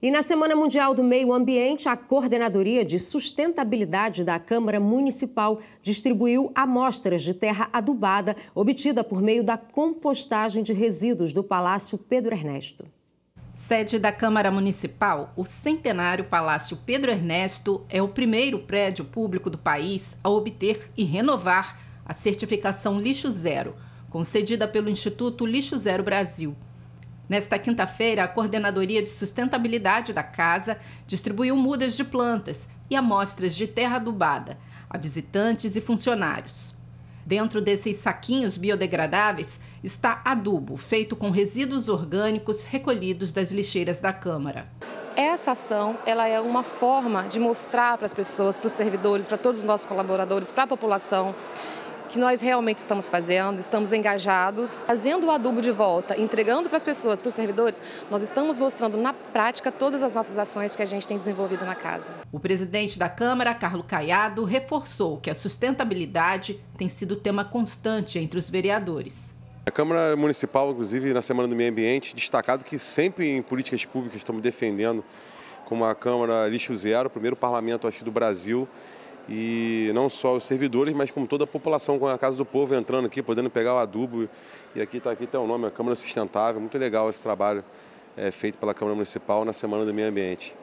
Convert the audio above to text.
E na Semana Mundial do Meio Ambiente, a Coordenadoria de Sustentabilidade da Câmara Municipal distribuiu amostras de terra adubada obtida por meio da compostagem de resíduos do Palácio Pedro Ernesto. Sede da Câmara Municipal, o centenário Palácio Pedro Ernesto é o primeiro prédio público do país a obter e renovar a certificação Lixo Zero, concedida pelo Instituto Lixo Zero Brasil. Nesta quinta-feira, a Coordenadoria de Sustentabilidade da Casa distribuiu mudas de plantas e amostras de terra adubada a visitantes e funcionários. Dentro desses saquinhos biodegradáveis está adubo, feito com resíduos orgânicos recolhidos das lixeiras da Câmara. Essa ação ela é uma forma de mostrar para as pessoas, para os servidores, para todos os nossos colaboradores, para a população, que nós realmente estamos fazendo, estamos engajados, fazendo o adubo de volta, entregando para as pessoas, para os servidores, nós estamos mostrando na prática todas as nossas ações que a gente tem desenvolvido na casa. O presidente da Câmara, Carlo Caiado, reforçou que a sustentabilidade tem sido tema constante entre os vereadores. A Câmara Municipal, inclusive, na Semana do Meio Ambiente, destacado que sempre em políticas públicas estamos defendendo como a Câmara Lixo Zero, o primeiro parlamento acho, do Brasil, e não só os servidores, mas como toda a população, com a Casa do Povo entrando aqui, podendo pegar o adubo. E aqui está aqui tá o nome, a Câmara Sustentável. Muito legal esse trabalho é, feito pela Câmara Municipal na Semana do Meio Ambiente.